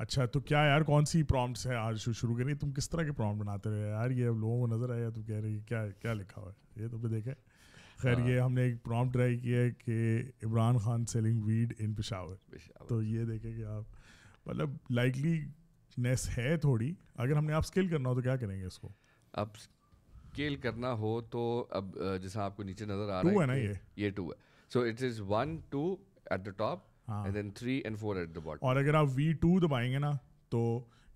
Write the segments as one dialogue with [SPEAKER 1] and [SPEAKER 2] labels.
[SPEAKER 1] अच्छा तो क्या यार कौन सी प्रॉम्प्ट्स है आज शुरू करिए तुम किस तरह के प्रॉम्प्ट बनाते रहे यार ये लोगों को नजर आया तुम तो कह रहे क्या क्या लिखा हुआ है ये तुमने तो देखा खैर हाँ। ये हमने एक प्रॉम्प्ट ट्राई किया है कि Imran Khan selling weed in Peshawar तो ये देखे कि आप मतलब लाइकली नेस है थोड़ी अगर हमने आप स्केल करना हो तो क्या करेंगे इसको अब
[SPEAKER 2] स्केल करना हो तो अब जैसा आपको नीचे नजर आ रहा है ना ये ये टू है so it is one two at the top and then 3 and 4 at the bottom और
[SPEAKER 1] अगर आप वी टू दबाएंगे ना तो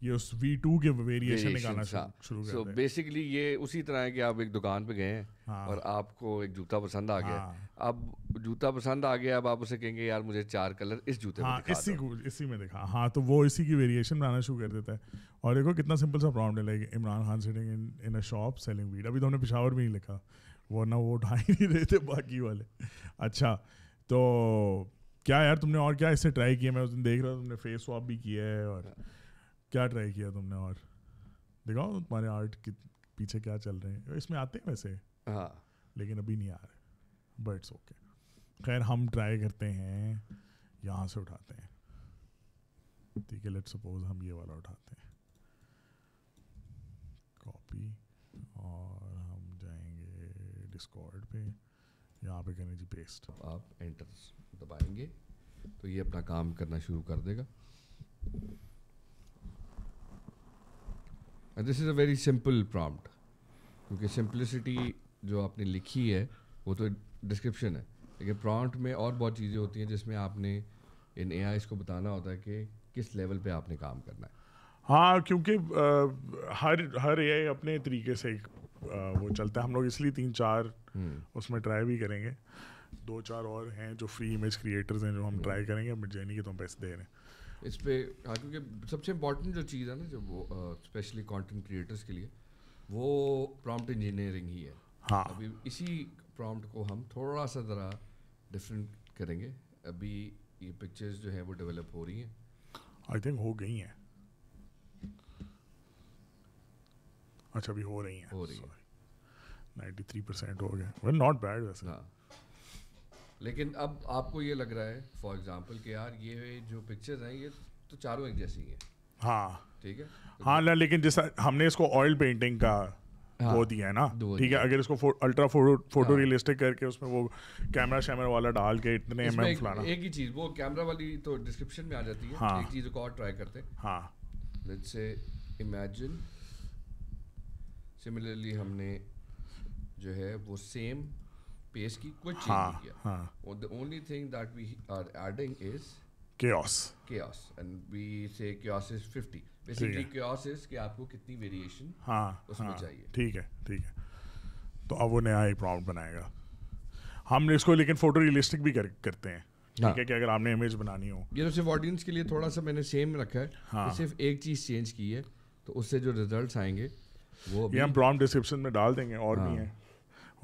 [SPEAKER 1] ये उस V2 के वेरिएशन निकालना शुरू हाँ। so, करते
[SPEAKER 2] बेसिकली ये उसी तरह है कि आप एक दुकान पे गए हैं हाँ। और आपको एक जूता पसंद आ गया हाँ। अब जूता पसंद आ गया अब आप उसे कहेंगे यार मुझे चार कलर इस जूते हाँ, में इसी को इसी में दिखा
[SPEAKER 1] हाँ तो वो इसी की वेरिएशन बनाना शुरू कर देता है और देखो कितना सिंपल सा प्रॉब्लम है like Imran Khan sitting in in a shop selling weed अभी तो हमने पिशावर में ही लिखा वरना वो उठा ही नहीं रहे थे बाकी वाले अच्छा तो क्या यार तुमने और क्या इससे ट्राई किया मैं उस दिन देख रहा तुमने फेस वॉप भी किया है और हाँ। क्या ट्राई किया तुमने और दिखाओ तुम्हारे आर्ट के पीछे क्या चल रहे हैं इसमें आते हैं वैसे हाँ लेकिन अभी नहीं आ रहे बट ओके खैर हम ट्राई करते हैं यहाँ से उठाते हैं ठीक है लेट सपोज हम ये वाला उठाते हैं कॉपी
[SPEAKER 2] और हम जाएंगे डिस्कॉर्ड पे यहाँ पे जी पेस्ट तो आप एंटर दबाएंगे तो ये अपना काम करना शुरू कर देगा this is a very simple prompt क्योंकि सिंपलिसिटी जो आपने लिखी है वो तो डिस्क्रिप्शन है लेकिन प्रॉम्प्ट में और बहुत चीज़ें होती हैं जिसमें आपने इन ए को बताना होता है कि किस लेवल पे आपने काम करना है
[SPEAKER 1] हाँ क्योंकि हर हर ए अपने तरीके से वो चलता है हम लोग इसलिए तीन चार हम्म। उसमें ट्राई भी करेंगे दो चार
[SPEAKER 2] और हैं जो फ्री इमेज क्रिएटर्स हैं जो हम ट्राई हम्म। करेंगे बट जैनी के तो हम पैसे दे रहे हैं इस पर हाँ क्योंकि सबसे इम्पोर्टेंट जो चीज़ है ना जो वो स्पेशली कॉन्टेंट क्रिएटर्स के लिए वो प्रॉम्प्ट इंजीनियरिंग ही है हाँ अभी इसी प्रॉम्प्ट को हम थोड़ा सा ज़रा डिफरेंट करेंगे अभी ये पिक्चर्स जो है वो डेवलप हो रही हैं आई थिंक हो गई हैं अच्छा अभी हो रही है
[SPEAKER 1] हो रही है नाइन्टी थ्री परसेंट हो गए वेल नॉट बैड वैसे हाँ
[SPEAKER 2] लेकिन अब आपको ये लग रहा है फॉर एग्जांपल कि यार ये जो पिक्चर्स हैं ये तो चारों एक जैसी हैं
[SPEAKER 1] हाँ ठीक है तो हाँ ना लेकिन जैसा हमने इसको ऑयल पेंटिंग का
[SPEAKER 2] हाँ, वो दिया है ना ठीक है
[SPEAKER 1] अगर इसको फो, अल्ट्रा फोटो फोटो हाँ, रियलिस्टिक करके उसमें वो कैमरा शैमरा वाला डाल के इतने एम एम फलाना
[SPEAKER 2] एक ही चीज़ वो कैमरा वाली तो डिस्क्रिप्शन में आ जाती है हाँ, एक चीज़ को और ट्राई करते हैं हाँ लेट्स से इमेजिन सिमिलरली हमने जो है वो सेम पेस की कुछ चेंज हाँ, किया हाँ। और the only thing that we are adding is chaos chaos and we say chaos is 50 basically chaos is कि आपको कितनी वेरिएशन हाँ उसमें हाँ, चाहिए
[SPEAKER 1] ठीक है ठीक है तो अब वो नया एक प्रॉब्लम बनाएगा हम इसको लेकिन फोटो
[SPEAKER 2] रियलिस्टिक भी कर, करते हैं ठीक हाँ। है कि अगर आपने इमेज बनानी हो ये तो सिर्फ ऑडियंस के लिए थोड़ा सा मैंने सेम रखा है हाँ. सिर्फ एक चीज़ चेंज की है तो उससे जो रिजल्ट्स आएंगे वो ये हम प्रॉम
[SPEAKER 1] डिस्क्रिप्शन में डाल देंगे और हाँ. भी हैं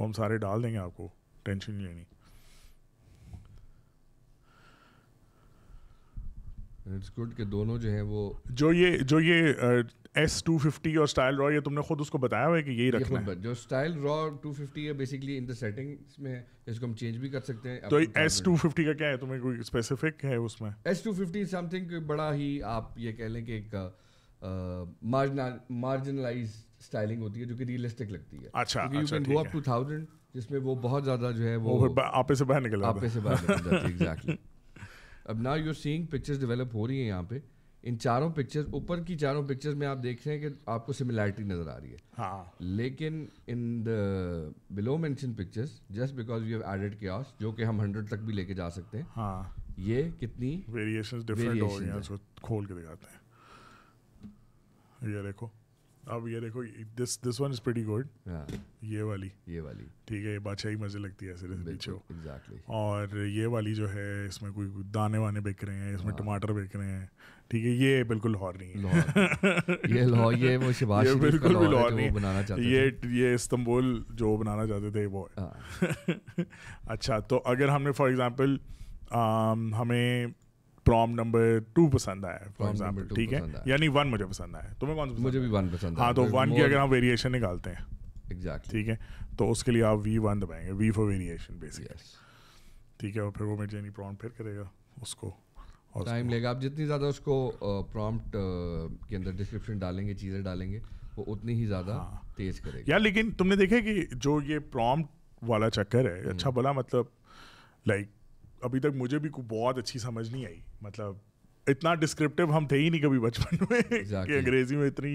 [SPEAKER 1] वो हम सारे डाल देंगे आपको टेंशन नहीं लेनी इट्स गुड कि दोनों जो हैं वो जो ये जो ये एस टू फिफ्टी और स्टाइल रॉ ये तुमने खुद उसको बताया हुआ है कि यही रखना है
[SPEAKER 2] जो स्टाइल रॉ टू फिफ्टी है बेसिकली इन द सेटिंग्स में इसको हम चेंज भी कर सकते हैं तो एस टू
[SPEAKER 1] फिफ्टी का क्या है तुम्हें कोई स्पेसिफिक है उसमें
[SPEAKER 2] एस टू फिफ्टी समथिंग बड़ा ही आप ये कह लें कि एक मार्जिनलाइज स्टाइलिंग होती है जो कि रियलिस्टिक लगती है अच्छा you can go up to thousand जिसमें वो बहुत ज़्यादा जो है वो आपे से बाहर निकल आपे से बाहर निकल जाती है एग्जैक्टली अब now you are seeing pictures develop हो रही है यहाँ पे इन चारों पिक्चर्स ऊपर की चारों पिक्चर्स में आप देख रहे हैं कि आपको सिमिलैरिटी नज़र आ रही है हाँ. लेकिन in the below mention pictures just because you have added chaos जो कि हम हंड्रेड तक भी लेके जा सकते हैं हाँ. ये कितनी वेरिएशंस डिफरेंट हो गई हैं खोल के दिखाते हैं ये देखो
[SPEAKER 1] अब ये देखो this this one is pretty good ये वाली ये वाली ठीक है ये बादशाही मजे लगती है ऐसे पीछे exactly. और ये वाली जो है इसमें कोई दाने वाने बिक रहे हैं इसमें हाँ। टमाटर बिक रहे हैं ठीक है ये बिल्कुल लाहौर नहीं है ये लाहौर ये वो शिबाश ये बिल्कुल भी लाहौर नहीं बनाना चाहते ये ये इस्तांबुल जो बनाना चाहते थे वो हाँ। अच्छा तो अगर हमने फॉर एग्जांपल हमें प्रॉम नंबर टू पसंद आया फॉर एग्जाम्पल ठीक है यानी वन मुझे पसंद आया तुम्हें कौन सा मुझे भी वन पसंद हाँ तो वन की अगर हम वेरिएशन निकालते हैं एग्जैक्ट ठीक है तो उसके लिए आप वी वन दबाएंगे वी फॉर वेरिएशन बेसिक
[SPEAKER 2] ठीक है और फिर वो मेरे यानी प्रॉम फिर करेगा उसको और टाइम लेगा आप जितनी ज़्यादा उसको प्रॉम्प्ट के अंदर डिस्क्रिप्शन डालेंगे चीज़ें डालेंगे वो उतनी ही ज़्यादा हाँ। तेज़ करेगा
[SPEAKER 1] यार लेकिन तुमने देखा कि जो ये प्रॉम्प्ट वाला चक्कर है हम्म। अच्छा बोला मतलब लाइक अभी तक मुझे भी बहुत अच्छी समझ नहीं आई मतलब इतना डिस्क्रिप्टिव हम थे ही नहीं कभी बचपन में exactly. कि अंग्रेजी में इतनी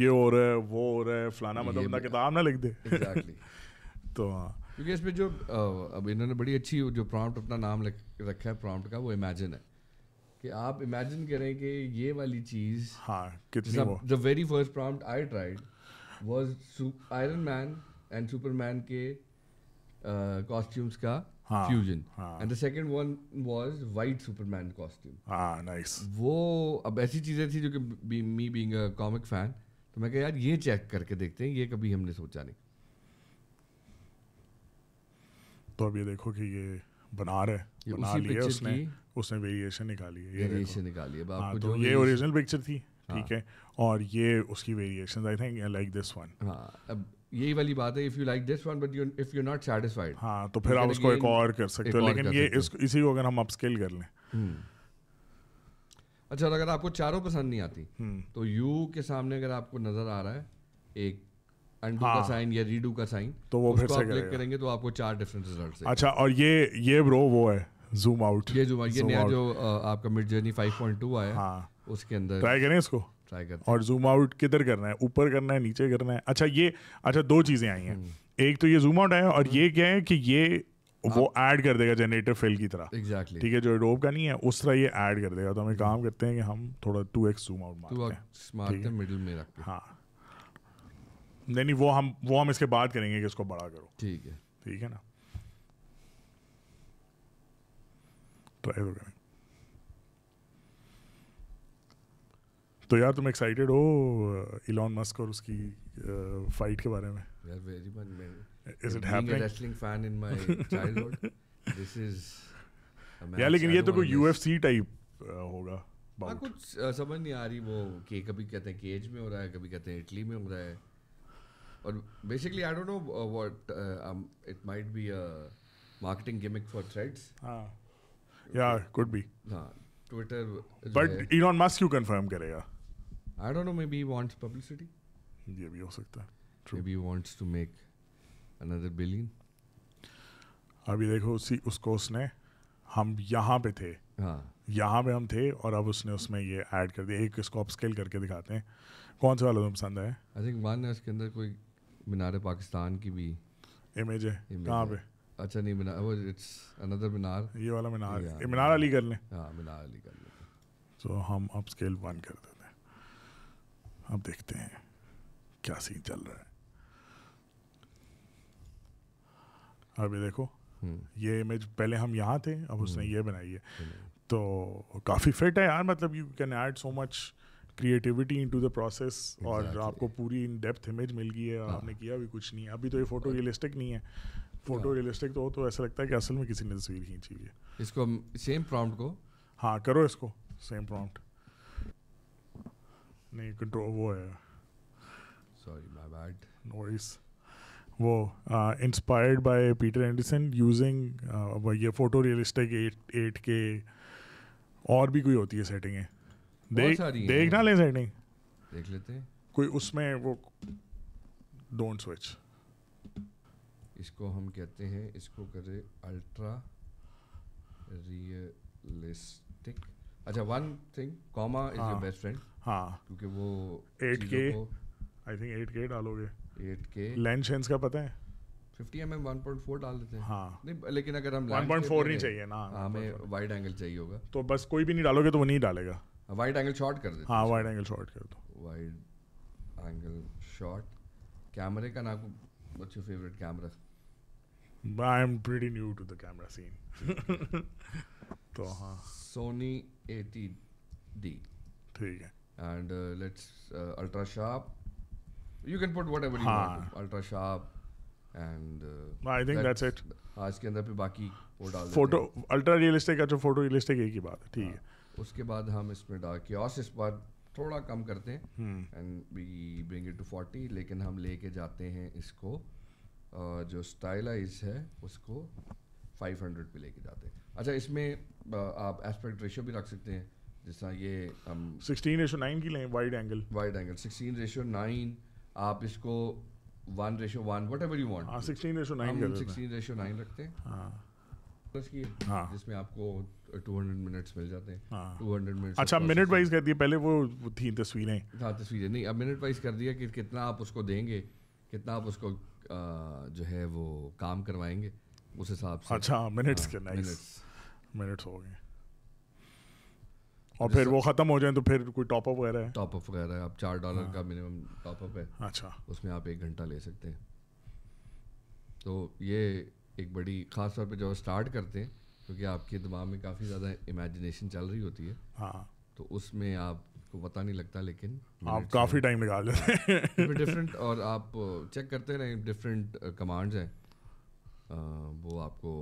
[SPEAKER 1] ये हो रहा है वो हो रहा है फलाना मतलब ना किताब ना लिख दे
[SPEAKER 2] तो हाँ। क्योंकि इसमें जो अब इन्होंने बड़ी अच्छी जो प्रॉम्प्ट अपना नाम रखा है प्रॉम्प्ट का वो इमेजिन है कि आप इमेजिन करें कि ये वाली चीज़ हाँ कितनी the very first prompt I tried was Iron Man and Superman के कॉस्ट्यूम्स का fusion and the second one was white Superman costume हां नाइस वो अब ऐसी चीजें थी जो कि me being a comic fan तो मैं कहा यार ये चेक करके देखते हैं ये कभी हमने सोचा नहीं तो अब ये देखो कि ये
[SPEAKER 1] बना रहे ये बना उसी पिक्चर उसने उसने वेरिएशन निकाली है ये वेरिएशन निकाली है हाँ, आपको तो ये ओरिजिनल पिक्चर थी ठीक हाँ। है और ये उसकी variation I think like this one हां
[SPEAKER 2] अब यही वाली बात है if you like this one but you if you not satisfied हाँ तो फिर आप उसको एक और कर सकते हो लेकिन ये इस,
[SPEAKER 1] इसी को अगर हम अपस्केल कर लें हम्म।
[SPEAKER 2] अच्छा अगर आपको चारों पसंद नहीं आती हम्म। तो यू के सामने अगर आपको नजर आ रहा है एक अंडू हाँ, का साइन या रीडू का साइन तो वो फिर से क्लिक करेंगे तो आपको चार डिफरेंट रिजल्ट अच्छा
[SPEAKER 1] और ये ये ब्रो वो है जूम आउट ये जूम ये नया जो
[SPEAKER 2] आपका मिड जर्नी 5.2 आया हाँ उसके अंदर ट्राई करें इसको ट्राई करते हैं और
[SPEAKER 1] जूम आउट किधर करना है ऊपर करना है नीचे करना है अच्छा ये अच्छा दो चीज़ें आई हैं हम्म। एक तो ये जूम आउट आया और हम्म। ये क्या है कि ये हाँ। वो ऐड कर देगा जनरेटर फेल की तरह एग्जैक्टली ठीक है जो एडोब का नहीं है उस तरह ये ऐड कर देगा तो हमें हम्म। काम करते हैं कि हम थोड़ा टू एक्स जूम आउट मारते हैं
[SPEAKER 2] मिडिल में रखते हैं हाँ
[SPEAKER 1] नहीं नहीं वो हम वो हम इसके बाद करेंगे कि इसको बड़ा करो ठीक है ठीक है ना ट्राई तो करेंगे तो यार तुम एक्साइटेड हो इलॉन मस्क और उसकी फाइट के
[SPEAKER 2] बारे में यार very much is it happening wrestling fan in my childhood this is यार लेकिन ये तो कोई यूएफसी टाइप होगा हाँ कुछ समझ नहीं आ रही वो कि कभी कहते हैं केज में हो रहा है कभी कहते हैं इटली में हो रहा है और basically I don't know what it might be a marketing gimmick for Threads हां या
[SPEAKER 1] कुड बी हां
[SPEAKER 2] ट्विटर बट इलॉन मस्क क्यों कंफर्म करेगा I don't know maybe wants publicity ये भी हो सकता है maybe wants to make another billion अभी देखो उसी उसको
[SPEAKER 1] उसने हम यहाँ पे थे हाँ यहाँ पे हम थे और अब उसने उसमें ये ऐड
[SPEAKER 2] कर दिया एक इसको आप स्केल करके दिखाते हैं कौन सा वाला तुम पसंद है आई थिंक वन है उसके अंदर कोई मीनार पाकिस्तान की भी इमेज है कहाँ पे अच्छा नहीं मीनार वो इट्स अनदर मीनार ये वाला मीनार मीनार अली कर लें हाँ मीनार अली कर लें
[SPEAKER 1] तो हम स्केल वन कर दें अब देखते हैं क्या सीन चल रहा है अभी देखो हम्म। ये इमेज पहले हम यहाँ थे अब उसने हम्म। ये बनाई है हम्म। तो काफ़ी फिट है यार मतलब you can add so much creativity into the process और आपको पूरी इन डेप्थ इमेज मिल गई है और हाँ। आपने किया भी कुछ नहीं है अभी तो ये फोटो रियलिस्टिक नहीं है फोटो रियलिस्टिक तो हो तो ऐसा लगता है कि असल में किसी ने तस्वीर खींची हुई है इसको सेम प्रॉम्प्ट को हाँ करो इसको सेम प्रॉम्प्ट नहीं कंट्रोल वो है सॉरी माय बैड नॉइस वो inspired by Peter Anderson using ये photo realistic at eight k और भी कोई होती है सेटिंग है देख देख ना ले सेटिंग
[SPEAKER 2] देख लेते हैं कोई उसमें वो डोंट स्विच इसको हम कहते हैं इसको करें अल्ट्रा रियलिस्टिक अच्छा one thing comma is your best friend हाँ क्योंकि वो 8k आई थिंक 8k डालोगे
[SPEAKER 1] 8k लेंस सेंस का पता है
[SPEAKER 2] 50 mm 1.4 डाल देते हैं हाँ नहीं लेकिन अगर हम 1.4 नहीं चाहिए ना हाँ, हमें वाइड एंगल चाहिए होगा
[SPEAKER 1] तो बस कोई भी नहीं डालोगे तो वो नहीं डालेगा वाइड एंगल शॉट कर देते हाँ वाइड एंगल शॉट कर
[SPEAKER 2] दो वाइड एंगल शॉट कैमरे का ना what's your favourite camera I am pretty new to the camera scene तो हाँ सोनी एटी डी ठीक है and let's ultra sharp you can put whatever ultra sharp and I think that's it आज के अंदर पे बाकी वो डाल फोटो अल्ट्रा रियलिस्टिक अच्छा फोटो रियलिस्टिक एक ही बात है ठीक है हाँ, उसके बाद हम इसमें डाल के और इस बार थोड़ा कम करते हैं and we bring it to forty लेकिन हम लेके जाते हैं इसको uh, जो स्टाइलाइज है उसको फाइव हंड्रेड पे लेके जाते हैं अच्छा इसमें आप एस्पेक्ट रेशियो भी रख सकते हैं जिस तरह ये सिक्सटीन रेशो नाइन की लें wide angle wide angle sixteen ratio nine आप इसको one ratio one whatever you want sixteen ratio nine sixteen ratio nine रखते हैं हाँ, हाँ। जिसमें आपको 200 मिनट्स मिल जाते हैं 200 हाँ। मिनट्स अच्छा मिनट वाइज कर दिया
[SPEAKER 1] पहले वो थी तस्वीरें हाँ
[SPEAKER 2] तस्वीरें नहीं अब मिनट वाइज कर दिया कि कितना आप उसको देंगे कितना आप उसको जो है वो काम करवाएंगे उस हिसाब से अच्छा मिनट्स हाँ, हाँ, के नाइस मिनट्स हो गए और फिर वो खत्म हो जाए तो फिर कोई टॉप अप वगैरह है टॉप अप वगैरह है आप चार डॉलर का मिनिमम टॉप अप है अच्छा उसमें आप एक घंटा ले सकते हैं तो ये एक बड़ी खास तौर पे जब स्टार्ट करते हैं क्योंकि आपके दिमाग में काफ़ी ज़्यादा इमेजिनेशन चल रही होती है हाँ तो उसमें आपको पता नहीं लगता लेकिन आप काफ़ी टाइम निकाल लेते हैं डिफरेंट और आप चेक करते रहें डिफरेंट कमांड्स हैं वो आपको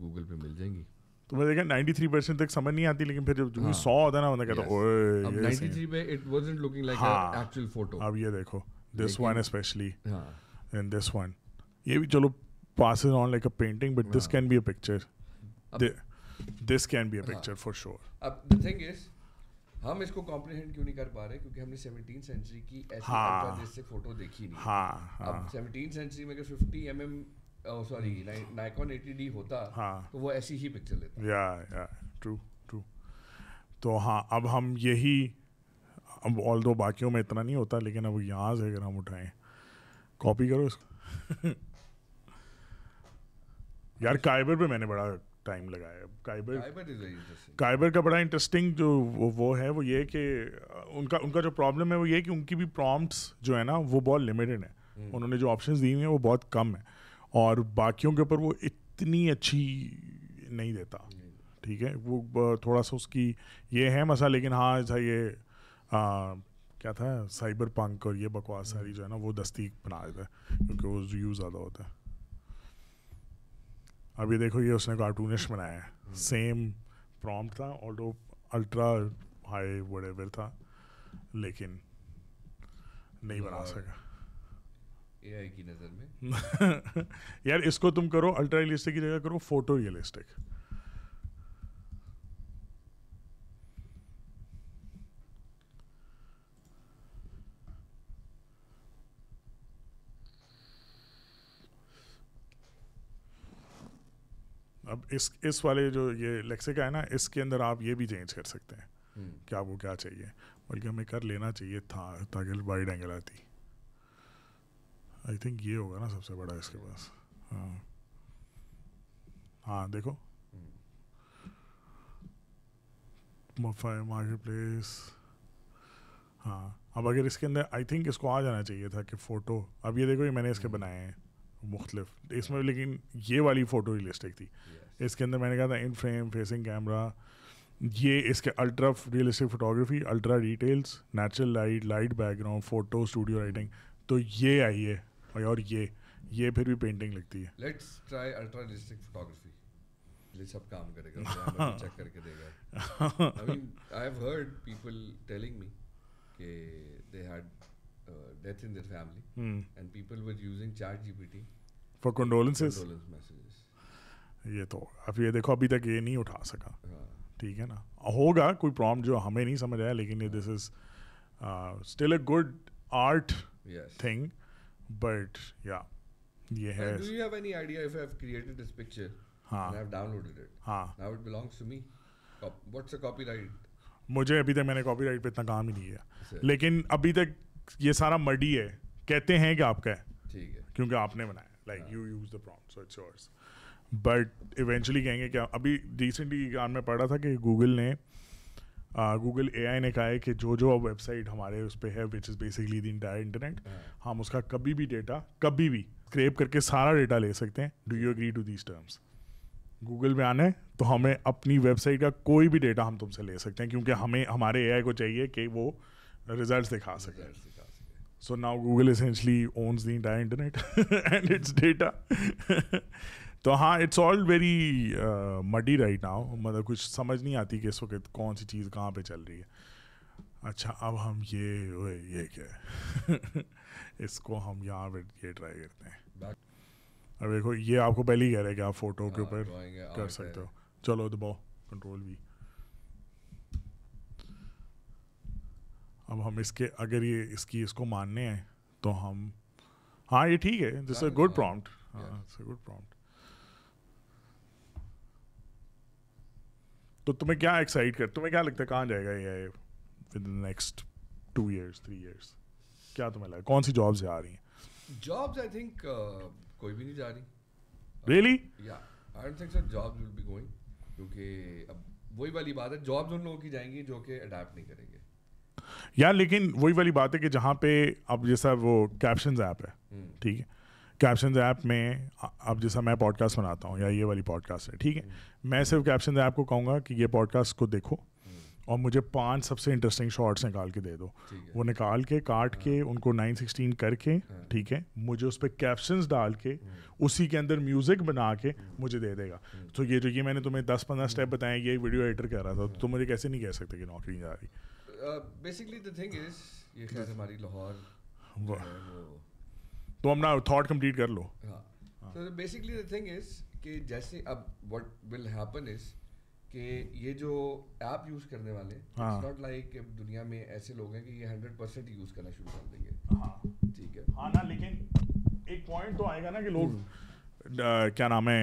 [SPEAKER 2] गूगल पे मिल जाएंगी
[SPEAKER 1] तो मैं देखा 93 परसेंट तक समझ नहीं आती लेकिन फिर जब हाँ, सौ होता ना बंदा कहता ओए अब 93
[SPEAKER 2] पे it wasn't looking like an actual photo अब ये देखो this one specially
[SPEAKER 1] and this one ये भी चलो passes on like a painting but this can be a picture this can be a picture for sure
[SPEAKER 2] अब the thing is हम इसको comprehend क्यों नहीं कर पा रहे क्योंकि हमने 17 सेंचुरी की ऐसी हाँ. फोटो देखी नहीं हाँ, हाँ. अब 17 सेंचुरी में अगर 50 mm mm sorry Nikon hmm. होता हाँ तो वो ऐसी ही पिक्चर लेता
[SPEAKER 1] या या ट्रू ट्रू तो हाँ अब हम यही अब ऑल दो बाकियों में इतना नहीं होता लेकिन अब यहाँ से अगर हम उठाएं कॉपी करो इसको यार काइबर पे मैंने बड़ा टाइम लगाया काइबर काइबर का बड़ा इंटरेस्टिंग जो वो, वो है वो ये कि उनका उनका जो प्रॉब्लम है वो ये कि उनकी भी प्रॉम्प्ट्स जो है ना वो बहुत लिमिटेड है hmm. उन्होंने जो ऑप्शंस दी हुई हैं वो बहुत कम है और बाकियों के ऊपर वो इतनी अच्छी नहीं देता ठीक है वो थोड़ा सा उसकी ये है मसा लेकिन हाँ ऐसा ये आ, क्या था साइबर पंक और ये बकवास सारी जो है ना वो दस्ती बना देता है क्योंकि वो यूज ज़्यादा होता है अभी देखो ये उसने कार्टूनिश बनाया है सेम प्रॉम्प्ट था ऑल्टो अल्ट्रा हाई वेवर था लेकिन नहीं बना हाँ। सका
[SPEAKER 2] एआई की नज़र में
[SPEAKER 1] यार इसको तुम करो अल्ट्रा रियलिस्टिक की जगह करो फोटो रियलिस्टिक अब इस इस वाले जो ये लेक्सिका है ना इसके अंदर आप ये भी चेंज कर सकते हैं हम्म। कि आपको क्या चाहिए बल्कि हमें कर लेना चाहिए था ताकि वाइड एंगल आती आई थिंक ये होगा ना सबसे बड़ा इसके पास हाँ हाँ देखो मार्केट प्लेस हाँ अब अगर इसके अंदर आई थिंक इसको आ जाना चाहिए था कि फ़ोटो अब ये देखो ये मैंने इसके हम्म। बनाए हैं मुख्तलिफ इसमें लेकिन ये वाली फ़ोटो रियलिस्टिक थी इसके अंदर मैंने कहा था इन फ्रेम फेसिंग कैमरा ये इसके ultra realistic photography ultra details natural light light background photo studio writing तो ये आई है और ये ये फिर भी पेंटिंग लगती है
[SPEAKER 2] let's try ultra realistic photography ये सब काम करेगा चेक करके देगा I mean I have heard people telling me के they had death in their family and people were using ChatGPT for condolences messages
[SPEAKER 1] ये तो अब ये देखो अभी तक ये नहीं उठा सका हाँ। ठीक है ना होगा कोई प्रॉब्लम जो हमें नहीं समझ आया लेकिन this is still a good art thing but या ये है do you
[SPEAKER 2] have any idea if I have created this picture हां आई हैव डाउनलोडेड इट हां now it belongs to me what's what's copyright
[SPEAKER 1] मुझे अभी तक मैंने copyright पे इतना काम ही नहीं किया अच्छा। लेकिन अभी तक ये सारा मडी है कहते हैं कि आपका है ठीक है क्योंकि आपने बनाया like you use the prompt so it's yours but eventually कहेंगे क्या अभी रिसेंटली गान में पढ़ा था कि गूगल ने गूगल ए आई ने कहा है कि जो जो अब वेबसाइट हमारे उस पर है which is basically the entire internet हम उसका कभी भी डेटा कभी भी स्क्रेप करके सारा डेटा ले सकते हैं do you agree to these terms Google में आने तो हमें अपनी वेबसाइट का कोई भी डेटा हम तुमसे ले सकते हैं क्योंकि हमें हमारे ए को चाहिए कि वो रिजल्ट दिखा सके so now Google essentially owns the entire internet and its data तो हाँ it's all very muddy right now मतलब कुछ समझ नहीं आती कि इस वक्त कौन सी चीज़ कहाँ पे चल रही है अच्छा अब हम ये ओए ये क्या है इसको हम यहाँ पे ये ट्राई करते हैं अब देखो ये आपको पहले ही कह रहे हैं कि आप फोटो के हाँ, ऊपर कर सकते हो चलो दबाओ कंट्रोल भी अब हम इसके अगर ये इसकी इसको मानने हैं तो हम हाँ ये ठीक है दिस अ गुड प्रॉम्प्ट हाँ गुड प्रॉम्प्ट हाँ, तो तुम्हें क्या एक्साइट कर तुम्हें क्या लगता है कहाँ जाएगा ये with next two years three years क्या तुम्हें लगा कौन सी जॉब्स आ रही
[SPEAKER 2] हैं जॉब्स आई थिंक कोई भी नहीं जा रही रियली या I don't think so jobs will be going क्योंकि अब वही वाली बात है जॉब्स उन लोगों की जाएंगी जो कि अडेप्ट नहीं करेंगे
[SPEAKER 1] यार लेकिन वही वाली बात है कि जहाँ पे अब जैसा वो कैप्शन ऐप है हम्म। ठीक है कैप्शन ऐप में अब जैसा मैं पॉडकास्ट बनाता हूँ या ये वाली पॉडकास्ट है ठीक है हम्म। मैं सिर्फ कैप्शन ऐप को कहूँगा कि ये पॉडकास्ट को देखो हम्म। और मुझे पांच सबसे इंटरेस्टिंग शॉट्स निकाल के दे दो वो निकाल के काट के हाँ। उनको नाइन सिक्सटीन करके हाँ। ठीक है मुझे उस पर कैप्शन डाल के हम्म। उसी के अंदर म्यूज़िक बना के मुझे दे देगा तो ये जो ये मैंने तुम्हें दस पंद्रह स्टेप बताए ये वीडियो एडिटर कह रहा था तो हाँ। मुझे कैसे नहीं कह सकते कि नौकरी नहीं जा
[SPEAKER 2] रही बेसिकली द थिंग इज ये हमारी लाहौर
[SPEAKER 1] तो अपना थॉट कंप्लीट कर लो
[SPEAKER 2] so basically the thing is कि जैसे अब व्हाट विल हैपन इज कि ये जो ऐप यूज करने वाले इट्स नॉट लाइक दुनिया में ऐसे लोग हैं कि ये 100% यूज करना शुरू कर देंगे हां ठीक है हां ना लेकिन एक पॉइंट तो आएगा ना कि लोग
[SPEAKER 1] हम्म। क्या नाम है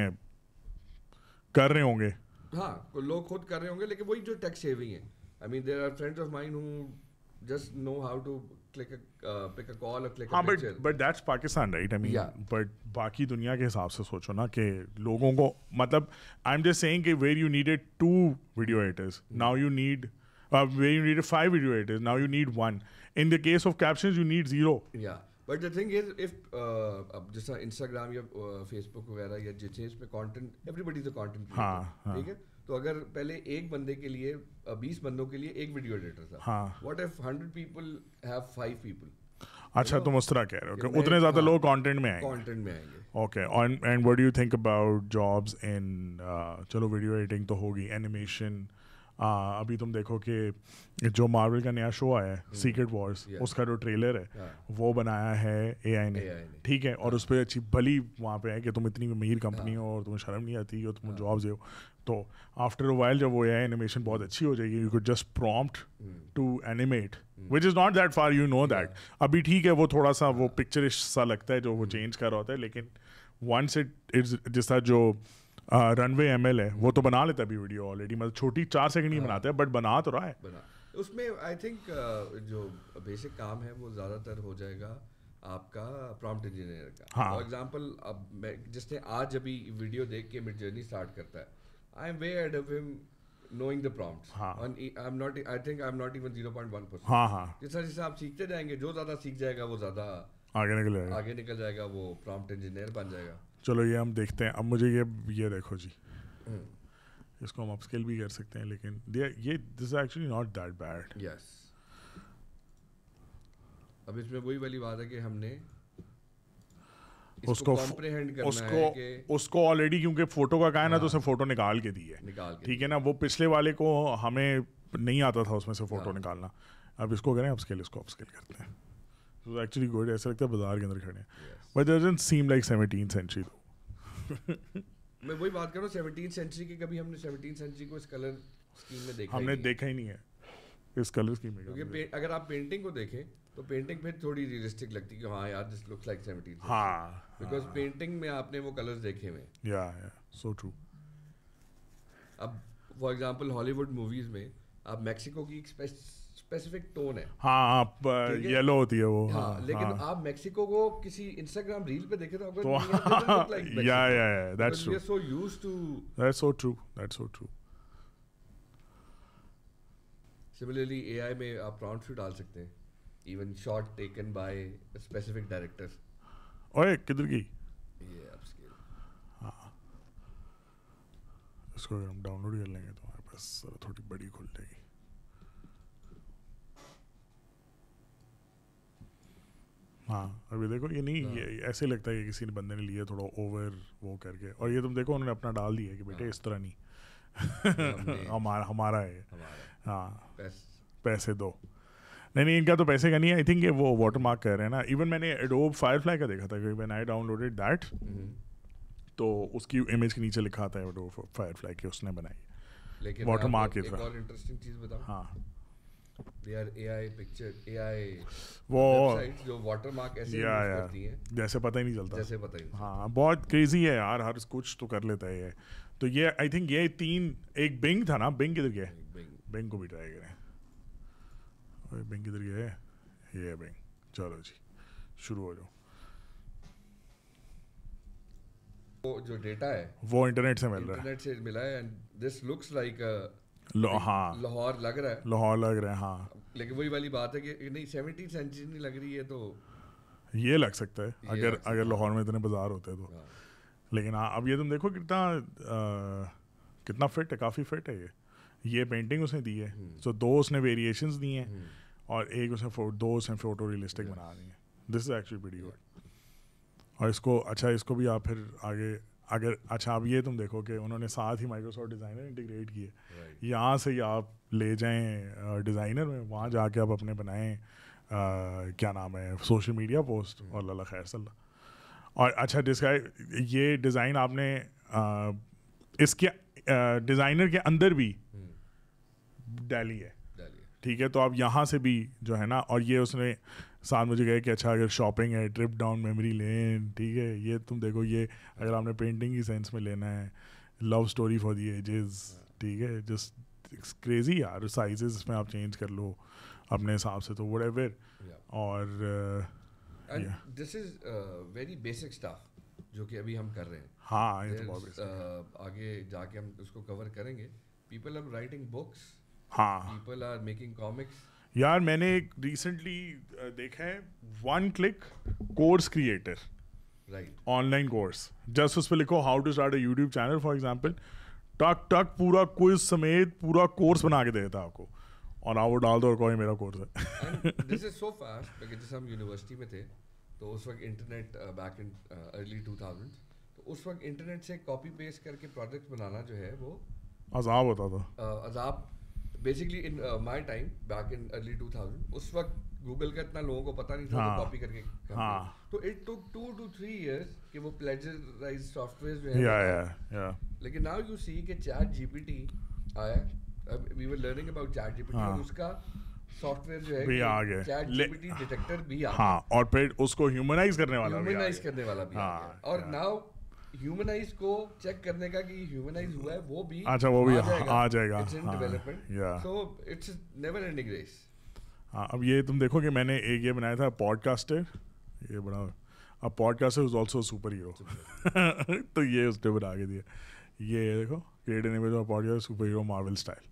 [SPEAKER 1] कर रहे होंगे
[SPEAKER 2] हाँ लोग खुद कर रहे होंगे लेकिन वही जो टैक्स सेविंग है I mean there are friends of mine who just know how to click a uh, pick a call or click हाँ, a picture. But,
[SPEAKER 1] but that's Pakistan, right? I mean, yeah. but बाकी दुनिया के हिसाब से सोचो ना कि लोगों को मतलब आई एम जस्ट सेइंग कि where you needed two video editors now you need where you needed five video editors now you need one in the case of captions you need zero या
[SPEAKER 2] but the thing is if अब जैसा Instagram या Facebook वगैरह या जिस पे content everybody is a content ठीक है तो अगर पहले एक बंदे के लिए बीस बंदों के लिए एक वीडियो एडिटर था what if hundred people have five people अच्छा तुम तो उस तरह कह रहे हो कि उतने ज़्यादा हाँ। लोग कंटेंट में आएंगे कंटेंट में आएंगे
[SPEAKER 1] okay and and what do you think about jobs in चलो वीडियो एडिटिंग तो होगी एनिमेशन uh, अभी तुम देखो कि जो मार्वल का नया शो आया है सीक्रेट हम्म। वॉर्स उसका जो ट्रेलर है हाँ। वो बनाया है ए आई ने ठीक है और हाँ। उस पर अच्छी भली वहाँ पे है कि तुम इतनी अमीर कंपनी हो और तुम्हें शर्म नहीं आती हो तुम जॉब्स हो तो आफ्टर अ वाइल जब वो ए एनिमेशन बहुत अच्छी हो जाएगी you could just prompt to animate which is not that far you know that अभी ठीक है वो थोड़ा सा वो पिक्चरिश hmm. सा लगता है जो वो चेंज hmm. कर रहा होता है लेकिन वंस इट इट्स जिस तरह जो रनवे एम एल है वो तो बना लेता है अभी वीडियो ऑलरेडी मतलब छोटी चार सेकेंड ही हाँ। बनाते हैं बट बना तो रहा
[SPEAKER 2] है उसमें आई थिंक जो बेसिक काम है वो ज़्यादातर हो जाएगा आपका प्रॉम्प्ट इंजीनियर का फॉर हाँ। एग्जांपल अब मैं जिसने आज अभी वीडियो देख के मिड जर्नी स्टार्ट करता है I am way ahead of him knowing the prompts. हाँ. On, e, I'm not, I think I'm not even 0.1 percent. हाँ हाँ. जैसा जैसा आप सीखते जाएंगे, जो ज़्यादा सीख जाएगा वो ज़्यादा आगे निकल जाएगा आगे निकल जाएगा वो प्रॉम्प्ट इंजीनियर बन जाएगा
[SPEAKER 1] चलो ये हम देखते हैं अब मुझे ये ये देखो जी हम्म। इसको हम अपस्केल भी कर सकते हैं लेकिन ये this actually not that bad yes
[SPEAKER 2] अब इसमें वही वाली बात है कि हमने
[SPEAKER 1] उसको उसको उसको ऑलरेडी क्योंकि फोटो का कहा ना तो हाँ। उसने फोटो निकाल के दी है ठीक है ना वो पिछले वाले को हमें नहीं आता था उसमें से फोटो हाँ। निकालना अब इसको करें अब स्केल इसको स्केल करते हैं तो एक्चुअली गुड ऐसा लगता है बाजार के अंदर खड़े हैं but doesn't seem like 17th century though
[SPEAKER 2] मैं वही बात कर रहा हूं 17th सेंचुरी के कभी हमने 17th सेंचुरी को इस कलर स्कीम में देखा हमने
[SPEAKER 1] देखा ही नहीं है इस कलर स्कीम में क्योंकि
[SPEAKER 2] अगर आप पेंटिंग को देखें तो पेंटिंग फिर थोड़ी रियलिस्टिक लगती कि हाँ यार दिस लुक्स लाइक सेवेंटी हाँ बिकॉज पेंटिंग हाँ। में आपने वो कलर्स देखे हुए
[SPEAKER 1] या या सो ट्रू
[SPEAKER 2] अब फॉर एग्जांपल हॉलीवुड मूवीज में आप मैक्सिको की एक स्पेसिफिक टोन है
[SPEAKER 1] हाँ आप हाँ, येलो होती है वो हाँ हाँ लेकिन हाँ.
[SPEAKER 2] आप मैक्सिको को किसी इंस्टाग्राम रील पे देखे तो, तो आपको या या या that's true so used to
[SPEAKER 1] that's so true that's so true
[SPEAKER 2] similarly AI में आप प्रॉम्प्ट्स भी डाल सकते हैं even shot taken by a specific director.
[SPEAKER 1] Oye, kidhar gayi? ये अपस्केल. हाँ. इसको hum download kar lenge तो हमारे पास थोड़ी बड़ी खुल जाएगी. हाँ अभी देखो ये नहीं हाँ। ये ऐसे लगता है कि किसी ने बंदे ने लिया थोड़ा ओवर वो करके और ये तुम देखो उन्होंने अपना डाल दिया कि बेटे हाँ। इस तरह
[SPEAKER 2] नहीं
[SPEAKER 1] हमारा हमारा है हाँ पैसे दो नहीं नहीं इनका तो पैसे का नहीं है आई थिंक ये वो वाटर मार्क कर रहे हैं ना इवन मैंने एडोब फायरफ्लाई का देखा था व्हेन आई डाउनलोडेड दैट तो उसकी इमेज के नीचे लिखा था एडोब फायरफ्लाई की उसने बनाई लेकिन वाटर मार्क की और
[SPEAKER 2] इंटरेस्टिंग चीज बताऊं हां
[SPEAKER 1] जैसे पता ही नहीं चलता जैसे पता ही हाँ बहुत क्रेजी है यार हर कुछ तो कर लेता है ये तो ये आई थिंक ये तीन एक बिंग था ना बिंग किधर गया बिंग को भी ट्राई करें अरे बैंक किधर गया है ये बैंक चलो जी शुरू हो जाओ
[SPEAKER 2] वो जो डेटा है वो इंटरनेट से मिल रहा है इंटरनेट से मिला है एंड दिस लुक्स लाइक हाँ लाहौर लग रहा है लाहौर लग रहा है हाँ लेकिन वही वाली बात है कि नहीं सेवनटीन सेंचुरी नहीं लग रही है तो
[SPEAKER 1] ये लग सकता है अगर सकता अगर लाहौर में इतने बाजार होते हैं तो हाँ। लेकिन हाँ अब ये तुम देखो कितना आ, कितना फिट है काफ़ी फिट है ये ये पेंटिंग उसने दी है सो हम्म। दो उसने वेरिएशन दी हैं हम्म। और एक उसने दो उसने फोटो रियलिस्टिक बना दी है this is actually very good और इसको अच्छा इसको भी आप फिर आगे अगर अच्छा आप ये तुम देखो कि उन्होंने साथ ही माइक्रोसॉफ्ट डिज़ाइनर इंटीग्रेट किए right. यहाँ से ही आप ले जाएं डिज़ाइनर में वहाँ जाके आप अपने बनाएं क्या नाम है सोशल मीडिया पोस्ट और लल्ला खैर सल्ला और अच्छा जिसका ये डिज़ाइन आपने आ, इसके डिज़ाइनर के अंदर भी हम्म। दिल्ली है ठीक है तो आप यहाँ से भी जो है ना और ये उसने साथ मुझे गए कि अच्छा अगर शॉपिंग है ट्रिप डाउन मेमोरी लेन ठीक है ये तुम देखो ये अगर आपने पेंटिंग की सेंस में लेना है love story for the ages ठीक है जस्ट इट्स क्रेजी यार साइजेस इसमें आप चेंज कर लो अपने हिसाब से तो वट एवर और
[SPEAKER 2] this is very basic stuff जो कि अभी हम कर रहे हैं हाँ ये तो बहुत uh, आगे जाके हम उसको कवर करेंगे पीपल आर राइटिंग बुक्स हाँ पीपल आर मेकिंग कॉमिक्स
[SPEAKER 1] यार मैंने एक रिसेंटली देखा है one click course creator right online course just उस पर लिखो how to start a YouTube channel for example टक टक पूरा क्विज समेत पूरा कोर्स बना के देता आपको और आओ डाल दो और कोई मेरा कोर्स
[SPEAKER 2] है दिस इज सो फास्ट जैसे हम यूनिवर्सिटी में थे तो उस वक्त internet back in early two तो उस वक्त इंटरनेट से कॉपी पेस्ट करके प्रोजेक्ट बनाना जो है वो अजाब होता था अजाब basically in my time back in early two thousand उस वक्त गूगल का इतना लोगों को पता नहीं था कॉपी हाँ, करके हाँ, तो it took two two three years कि वो प्लेजराइज सॉफ्टवेयर जो है या, या, या. लेकिन नाउ यू सी कि चैट जीपीटी आया we were learning about ChatGPT और हाँ। उसका सॉफ्टवेयर जो है भी आ गया चैट जीपीटी डिटेक्टर भी आ हाँ,
[SPEAKER 1] और फिर उसको ह्यूमनाइज करने वाला ह्यूमनाइज
[SPEAKER 2] करने वाला भी हाँ, और नाउ ह्यूमनाइज को चेक करने का कि ह्यूमनाइज हुआ है वो भी अच्छा वो भी आ जाएगा it's in development so it's never ending race
[SPEAKER 1] हाँ अब ये तुम देखो कि मैंने एक ये बनाया था पॉडकास्टर ये बड़ा अब podcaster is also super hero तो ये उसने बना के दिया ये देखो क्रिएट इमेज और podcast super hero Marvel style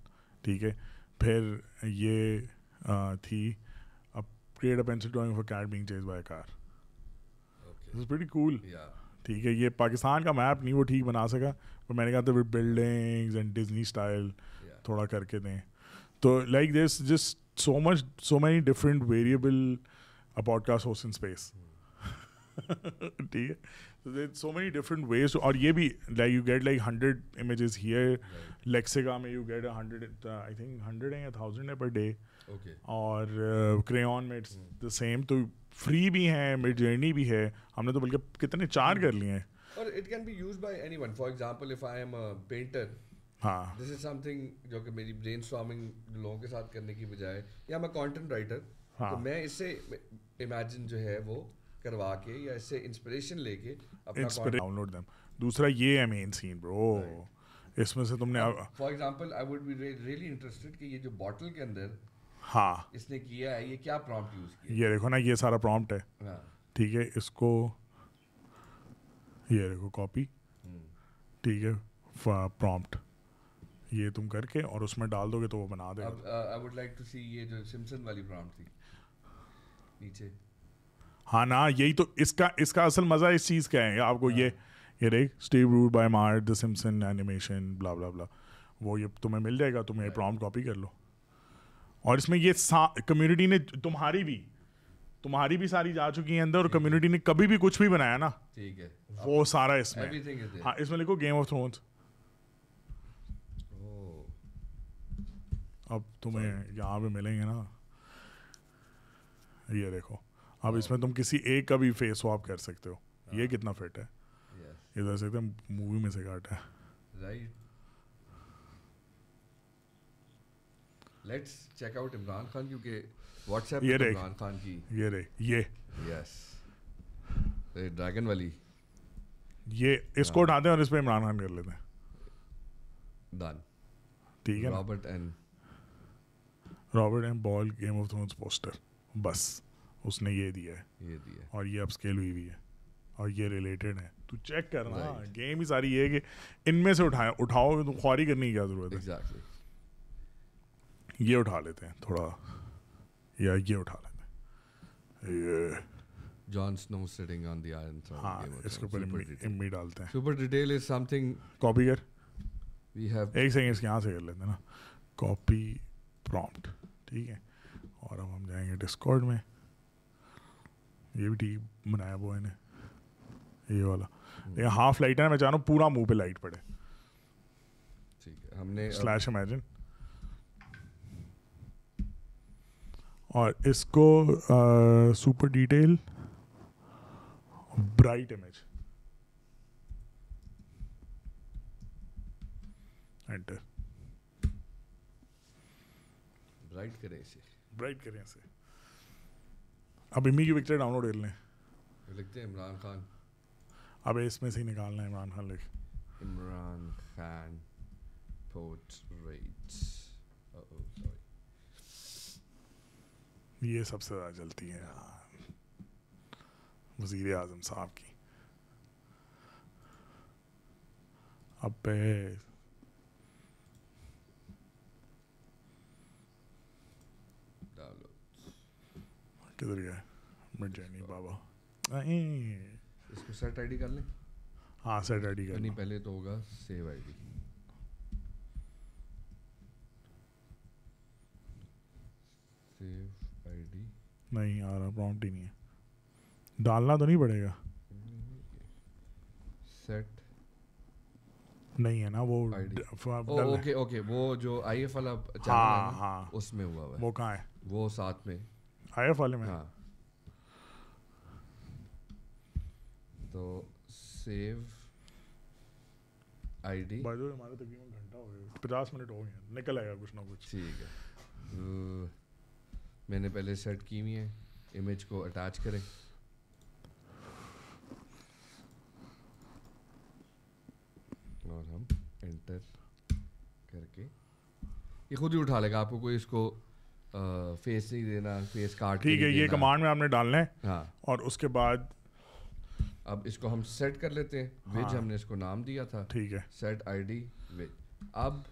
[SPEAKER 1] ठीक है फिर ये आ, थी अब create a pencil drawing for cat being chase by car this is pretty cool या ठीक है ये पाकिस्तान का मैप नहीं वो ठीक बना सका तो मैंने कहा था तो फिर बिल्डिंग्स एंड डिजनी स्टाइल थोड़ा करके दें तो like this just so much so many different variable a podcast host in space ठीक है सो मेनी डिफरेंट वेज और ये भी like you get like hundred images here Lexica में you get hundred I think hundred है या thousand है per day और क्रेन uh, में इट्स द सेम तो फ्री भी हैं मिड जर्नी भी है हमने तो बल्कि कितने चार hmm. कर लिए हैं
[SPEAKER 2] और it can be use by anyone for example if I am painter हाँ दिस इज समथिंग जो कि मेरी ब्रेन स्वामिंग लोगों के साथ करने की बजाय या मैं कॉन्टेंट राइटर तो हाँ. मैं इससे इमेजिन जो है वो करवा के या इससे इंस्पिरेशन लेके अपना
[SPEAKER 1] डाउनलोड देम दूसरा ये है मेन सीन ब्रो इसमें से तुमने
[SPEAKER 2] for example I would be really interested कि ये जो बॉटल के अंदर हाँ इसने किया है ये क्या प्रॉम्प्ट यूज किया ये देखो ना ये सारा प्रॉम्प्ट है हाँ।
[SPEAKER 1] ठीक है इसको ये देखो कॉपी हम्म। ठीक है प्रॉम्प्ट ये तुम करके और उसमें डाल दोगे तो वो बना देगा
[SPEAKER 2] I would like to see ये जो सिम्पसन वाली प्रॉम्प्ट थी नीचे
[SPEAKER 1] हाँ ना यही तो इसका इसका असल मज़ा इस चीज़ का है आपको ये ये देख स्टीव रूट बाय मार the Simpson animation blah blah blah वो ये तुम्हें मिल जाएगा तुम्हें प्रॉम्प्ट कॉपी कर लो और इसमें ये कम्युनिटी ने तुम्हारी भी तुम्हारी भी सारी जा चुकी है अंदर और कम्युनिटी हम्म। ने कभी भी कुछ भी बनाया ना
[SPEAKER 2] ठीक है वो सारा इसमें हाँ इसमें
[SPEAKER 1] लिखो गेम ऑफ थ्रोन्स अब तुम्हें यहाँ पे मिलेंगे ना ये देखो अब इसमें तुम किसी एक का भी फेस स्वाप कर सकते हो हाँ। ये कितना फिट है ये कह सकते हैं मूवी में से काट है
[SPEAKER 2] right let's check out Imran Khan क्योंकि व्हाट्सएप ये इमरान तो खान की ये रे ये यस ये ड्रैगन वाली
[SPEAKER 1] ये इसको हाँ। उठाते हैं और इस पे इमरान खान कर लेते हैं डन ठीक है Robert and Robert and ball Game of Thrones poster बस उसने ये दिया है ये दिया और ये अब स्केल हुई हुई है और ये रिलेटेड है तू चेक करना गेम ही सारी ये कि इनमें से उठाए उठाओ तो ख्वारी करने की क्या जरूरत है exactly. ये उठा लेते हैं थोड़ा या
[SPEAKER 2] ये उठा लेते हैं ये Jon Snow sitting on the Iron Throne. हाँ, इसके ऊपर इम्मी डालते हैं. Super detail is something copy कर. वी हैव एक
[SPEAKER 1] सेकंड इसके यहां से कर लेते हैं ना. कॉपी प्रॉम्प्ट ठीक है. और अब हम जाएंगे डिस्कॉर्ड में. ये भी ठीक बनाया वो इन्हें ये वाला लेकिन हाफ लाइट है मैं चाह रहा पूरा मुंह पे लाइट पड़े ठीक है हमने स्लैश इमेजिन और इसको super detail bright image
[SPEAKER 2] enter bright करें इसे ब्राइट करें इसे
[SPEAKER 1] अब इमी की पिक्चर डाउनलोड कर लें
[SPEAKER 2] लिखते हैं इमरान खान अब इसमें
[SPEAKER 1] से ही निकालना है इमरान खान लिख
[SPEAKER 2] इमरान खान पोर्ट्रेट
[SPEAKER 1] ये सबसे ज़्यादा चलती है वजीर आजम साहब की अब पे किधर गया मिट जाएंगे बाबा
[SPEAKER 2] इसको सेट आईडी कर लें हाँ सेट आईडी कर नहीं पहले तो होगा सेव आईडी सेव आईडी
[SPEAKER 1] नहीं आ रहा प्रॉम्प्ट ही नहीं डालना तो नहीं पड़ेगा सेट नहीं है ना वो
[SPEAKER 2] ओके ओके वो जो आई एफ वाला हाँ, हाँ, उसमें हुआ है वो कहाँ है वो साथ में आईएफ वाले में हाँ तो save ID by the way
[SPEAKER 1] हमारा तकरीबन घंटा हो गया 50 मिनट हो गए निकल आएगा कुछ ना कुछ ठीक है
[SPEAKER 2] तो मैंने पहले सेट की हुई है इमेज को अटैच करें और हम एंटर करके ये खुद ही उठा लेगा आपको कोई इसको फेस नहीं देना फेस काट ठीक है ये कमांड
[SPEAKER 1] में आपने डालना है हाँ
[SPEAKER 2] और उसके बाद अब इसको हम सेट कर लेते हैं हाँ। हमने इसको नाम दिया था ठीक है सेट आईडी वेज अब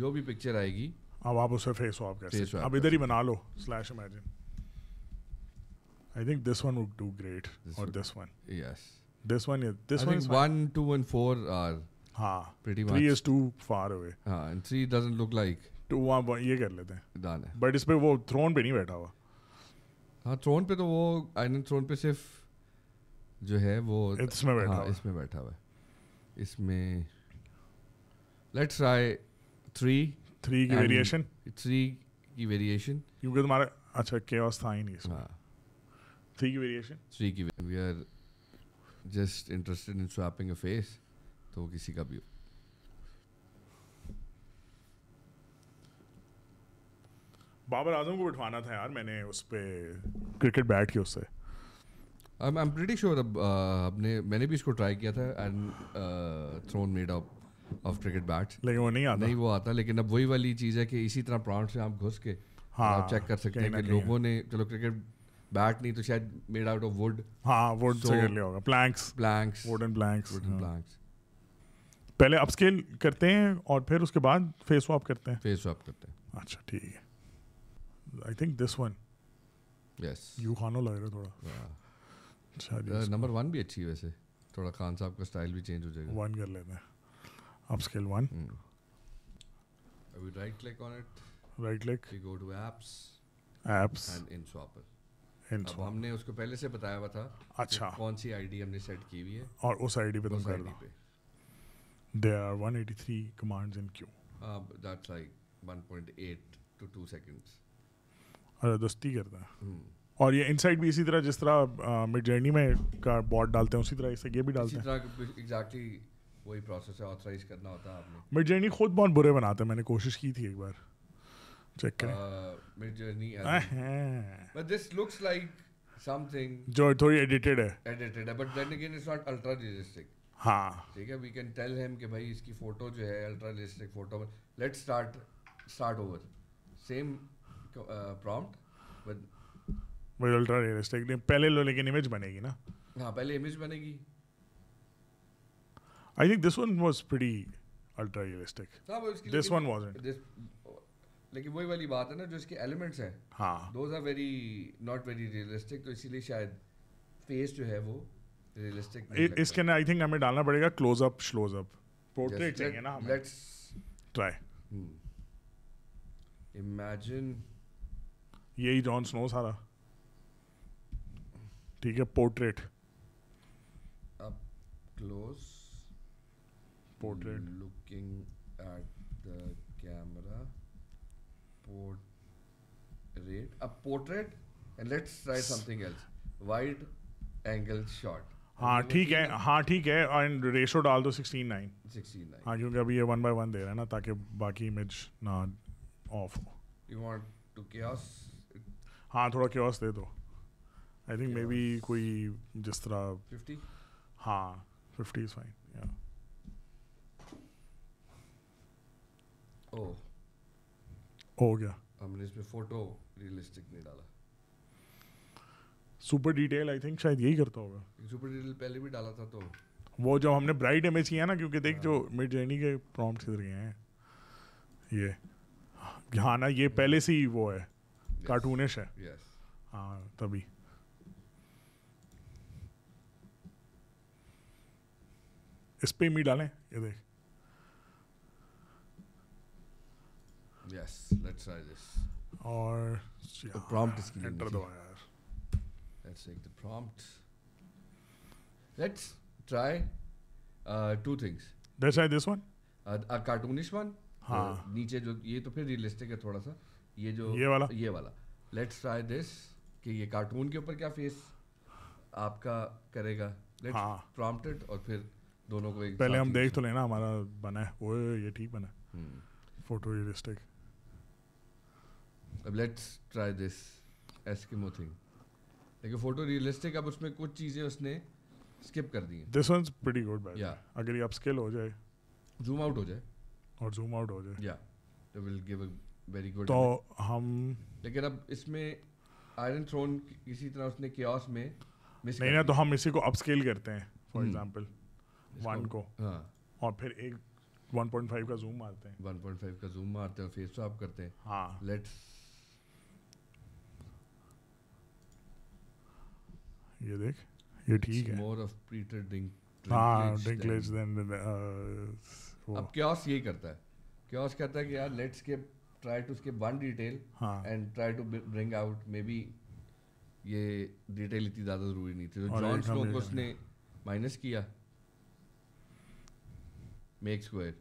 [SPEAKER 2] जो भी पिक्चर आएगी
[SPEAKER 1] अब आप उसे फेस ऑफ कर फेस अब इधर ही बना लो
[SPEAKER 2] slash imagine
[SPEAKER 1] I think this one would do great और this one yes
[SPEAKER 2] this one this one one two and four are हाँ pretty much 3 is too
[SPEAKER 1] far away हाँ and three doesn't look like तो वहाँ ये कर लेते हैं but इस पर वो थ्रोन पे नहीं
[SPEAKER 2] बैठा हुआ हाँ थ्रोन पे तो वो आयरन थ्रोन पे सिर्फ जो है वो इसमें बैठा हाँ, इसमें बैठा हुआ है इसमें लेट्स ट्राई थ्री थ्री की वेरिएशन थ्री की वेरिएशन क्योंकि तुम्हारा अच्छा केओस था ही नहीं इसमें हाँ
[SPEAKER 1] थ्री की वेरिएशन
[SPEAKER 2] थ्री की we are just interested in swapping a face तो किसी का भी हो
[SPEAKER 1] बाबर आजम को बिठवाना था यार मैंने उस पर
[SPEAKER 2] क्रिकेट बैट के उससे आई एम प्रीटी श्योर अब अपने uh, मैंने भी इसको ट्राई किया था and throne made up of cricket bat लेकिन वो नहीं आता नहीं वो आता लेकिन अब वही वाली चीज़ है कि इसी तरह प्राउंड से आप घुस के हाँ आप चेक कर सकते हैं कि लोगों ने चलो क्रिकेट बैट नहीं तो शायद मेड आउट ऑफ वुड हाँ वुड से कर लिया होगा planks planks wooden planks wooden planks
[SPEAKER 1] पहले अपस्केल करते हैं और फिर उसके बाद फेस वॉप करते हैं फेस वॉप करते हैं अच्छा ठीक है I think this one yes you खानो लग रहा
[SPEAKER 2] थोड़ा नंबर वन भी अच्छी वैसे थोड़ा खान साहब का स्टाइल भी चेंज हो जाएगा वन कर लेते हैं आप स्केल वन अभी right click on it right click go to apps apps and in swapper अब हमने उसको पहले से बताया हुआ था अच्छा कौन सी आईडी हमने सेट की हुई है और उस आईडी पे तुम कर दो
[SPEAKER 1] there are 183 commands in queue
[SPEAKER 2] अब दैट्स लाइक 1.8 टू 2 सेकंड्स
[SPEAKER 1] दोस्ती करता है हम्म। और ये इनसाइड भी इसी तरह जिस तरह मिड जर्नी में का बॉट डालते हैं उसी तरह इसे ये भी डालते
[SPEAKER 2] हैं एग्जैक्टली वही प्रोसेस है ऑथराइज करना होता है आपने
[SPEAKER 1] मिड जर्नी खुद बहुत बुरे बनाते हैं मैंने कोशिश की थी एक बार चेक
[SPEAKER 2] करें Midjourney but this looks like something
[SPEAKER 1] जो थोड़ी एडिटेड है
[SPEAKER 2] एडिटेड है but then again it's not ultra realistic हां ठीक है वी कैन टेल हिम कि भाई इसकी फोटो जो है ultra realistic photo let's start start over same prompt but
[SPEAKER 1] but ultra realistic पहले लो लेकिन इमेज बनेगी ना
[SPEAKER 2] हाँ पहले इमेज बनेगी
[SPEAKER 1] I think this one was pretty ultra realistic
[SPEAKER 2] this one wasn't लेकिन वही वाली बात है ना जो इसके एलिमेंट्स हैं हाँ those are very not very realistic तो इसीलिए शायद फेस जो है वो रियलिस्टिक इसके
[SPEAKER 1] ना आई थिंक हमें डालना पड़ेगा close up close up portrait चाहिए ना हमें लेट्स ट्राई इमेजिन यही जॉन स्नो सारा ठीक है पोर्ट्रेट
[SPEAKER 2] अब close portrait looking at the camera portrait अब portrait and let's try something else wide angle shot हाँ ठीक है
[SPEAKER 1] हाँ ठीक है एंड रेशो डाल दो सिक्सटीन नाइन सिक्सटीन हाँ क्योंकि अभी ये वन बाय वन दे रहे हैं ना ताकि बाकी इमेज ना ऑफ हो
[SPEAKER 2] यू वांट टू केयर्स
[SPEAKER 1] हाँ थोड़ा क्योस दे दो आई थिंक मे बी कोई जिस तरह फिफ्टी हाँ fifty is fine
[SPEAKER 2] oh oh क्या हमने इसमें फोटो रियलिस्टिक नहीं डाला
[SPEAKER 1] सुपर डिटेल आई थिंक शायद यही करता होगा
[SPEAKER 2] सुपर डिटेल पहले भी डाला था तो
[SPEAKER 1] वो जो हमने ब्राइट इमेज किया ना क्योंकि देख हाँ। जो मिड जर्नी के प्रॉम्प्ट इधर गए हैं ये हाँ, हाँ ना ये पहले से ही वो है कार्टूनिश है हाँ तभी इस पे मी डालें ये देख
[SPEAKER 2] यस लेट्स ट्राई दिस
[SPEAKER 1] और प्रॉम्प्ट इसकी एंटर
[SPEAKER 2] यार let's take the prompt let's try two things this one a cartoonish one हाँ uh, नीचे जो ये तो फिर रियलिस्टिक है थोड़ा सा ये जो ये वाला ये वाला लेट्स ट्राई दिस कि ये कार्टून के ऊपर क्या फेस आपका करेगा लेट्स हाँ. प्रॉम्प्टेड और फिर दोनों को एक पहले हम देख तो
[SPEAKER 1] लेना हमारा बना है ओए ये ठीक बना
[SPEAKER 2] है फोटो हम्म। रियलिस्टिक अब let's try this Eskimo thing देखिए फोटो रियलिस्टिक अब उसमें कुछ चीज़ें उसने स्किप कर दी हैं this one's pretty good by अगर ये अपस्केल हो जाए जूम आउट हो जाए और जूम आउट हो जाए या it will give a very good तो हम लेकिन अब इसमें आयरन थ्रोन किसी तरह उसने कियोस में
[SPEAKER 1] मिस नहीं ना तो हम इसी को अपस्केल करते
[SPEAKER 2] हैं फॉर एग्जांपल वन को हाँ और फिर एक 1.5 का जूम मारते हैं 1.5 का जूम मारते हैं और फेस स्वैप करते हैं हाँ लेट्स
[SPEAKER 1] ये देख ये ठीक है
[SPEAKER 2] मोर ऑफ पीटर डिंक हाँ डिंकलेज
[SPEAKER 1] देन uh, अब
[SPEAKER 2] क्योस यही करता है क्योस कहता है कि यार लेट्स के try to skip one detail हाँ. and try to bring out maybe ये डिटेल इतनी ज़्यादा ज़रूरी नहीं थी तो जॉन स्नो को उसने माइनस किया मेक स्क्वायर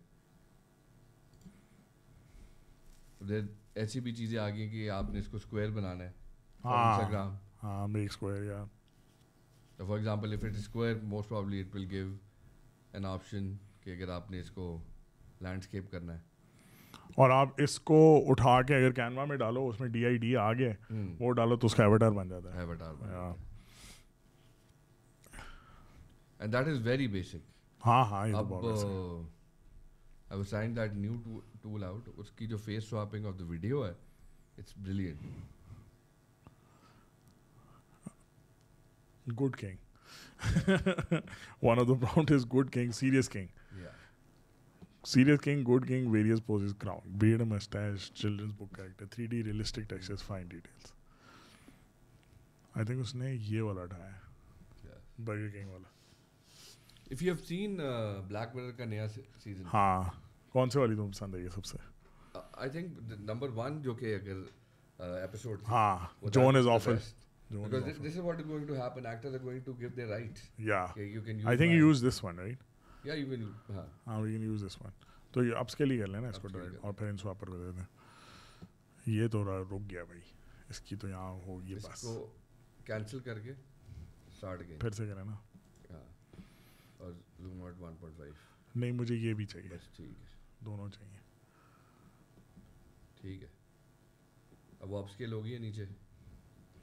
[SPEAKER 2] देन ऐसी भी चीज़ें आ गई कि आपने इसको स्क्वायर बनाना है
[SPEAKER 1] इंस्टाग्राम
[SPEAKER 2] हाँ मेक स्क्वायर या तो for example if it square most probably it will give an option कि अगर आपने इसको लैंडस्केप करना है
[SPEAKER 1] और आप इसको उठा के अगर कैनवा में डालो उसमें डी आई डी आगे हम्म। वो डालो तो उसका एवटार बन जाता
[SPEAKER 2] है avatar and that is very basic हाँ हाँ तो अब I was that new tool out उसकी जो face swapping of the video है it's brilliant good king
[SPEAKER 1] one of Serious King, Good King, various poses, crown, beard, mustache, children's book character, 3D realistic textures, fine details. I think उसने ये वाला उठाया
[SPEAKER 2] है Burger King वाला if you have seen Black Mirror का नया season
[SPEAKER 1] हाँ कौन से वाली तुम पसंद आई सबसे
[SPEAKER 2] आई थिंक नंबर वन जो कि अगर एपिसोड हाँ John is offer Because this, this is what is going to happen. Actors are going to give their rights. Yeah. Okay, you can use I think you use this one, right? या you will
[SPEAKER 1] हां हां we can use this one तो ये upscale ही कर लेना इसको direct और फिर इन स्वैपर कर दे हैं ये तो रुक गया भाई इसकी तो यहाँ गई बस
[SPEAKER 2] इसको कैंसिल करके स्टार्ट के फिर से करना हां और जूम आउट 1.5
[SPEAKER 1] नहीं मुझे ये भी चाहिए
[SPEAKER 2] बस ठीक है दोनों चाहिए ठीक है अब वो अपस्केल होगी है नीचे